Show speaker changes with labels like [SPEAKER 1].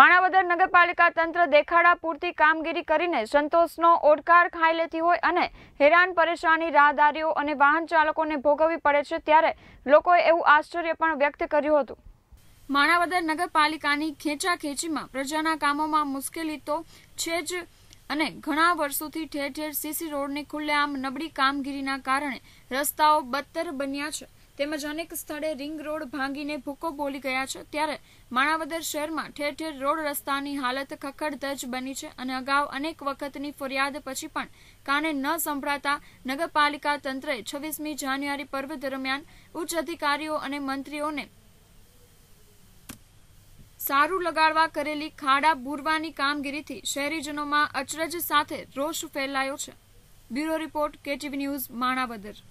[SPEAKER 1] માણાવદર નગરપાલિકા તંત્ર દેખાડા પૂરતી કામગીરી કરીને સંતોષનો ઓડકાર ખાઈ લેતી હોય અને હેરાન પરેશાની રાહદારીઓ અને વાહન ચાલકોને ભોગવવી પડે છે ત્યારે લોકોએ એવું આશ્ચર્ય પણ વ્યક્ત કર્યું હતું માણાવદર નગરપાલિકાની ખેંચાખેંચીમાં પ્રજાના કામોમાં મુશ્કેલી તો છે જ અને ઘણા વર્ષોથી ઠેર ઠેર સીસી રોડની ખુલ્લેઆમ નબળી કામગીરીના કારણે રસ્તાઓ બદતર બન્યા છે તેમજ અનેક સ્થળે રિંગ રોડ ભાંગીને ભૂકો બોલી ગયા છે ત્યારે માણાવદર શહેરમાં ઠેર ઠેર રોડ રસ્તાની હાલત ખખડધજ બની છે અને અગાઉ અનેક વખતની ફરિયાદ પછી પણ કાને ન સંભળાતા નગરપાલિકા તંત્રએ છવ્વીસમી જાન્યુઆરી પર્વ દરમિયાન ઉચ્ચ અધિકારીઓ અને મંત્રીઓને સારું લગાડવા કરેલી ખાડા બુરવાની કામગીરીથી શહેરીજનોમાં અચરજ સાથે રોષ ફેલાયો છે bureau report KTV news Manavadar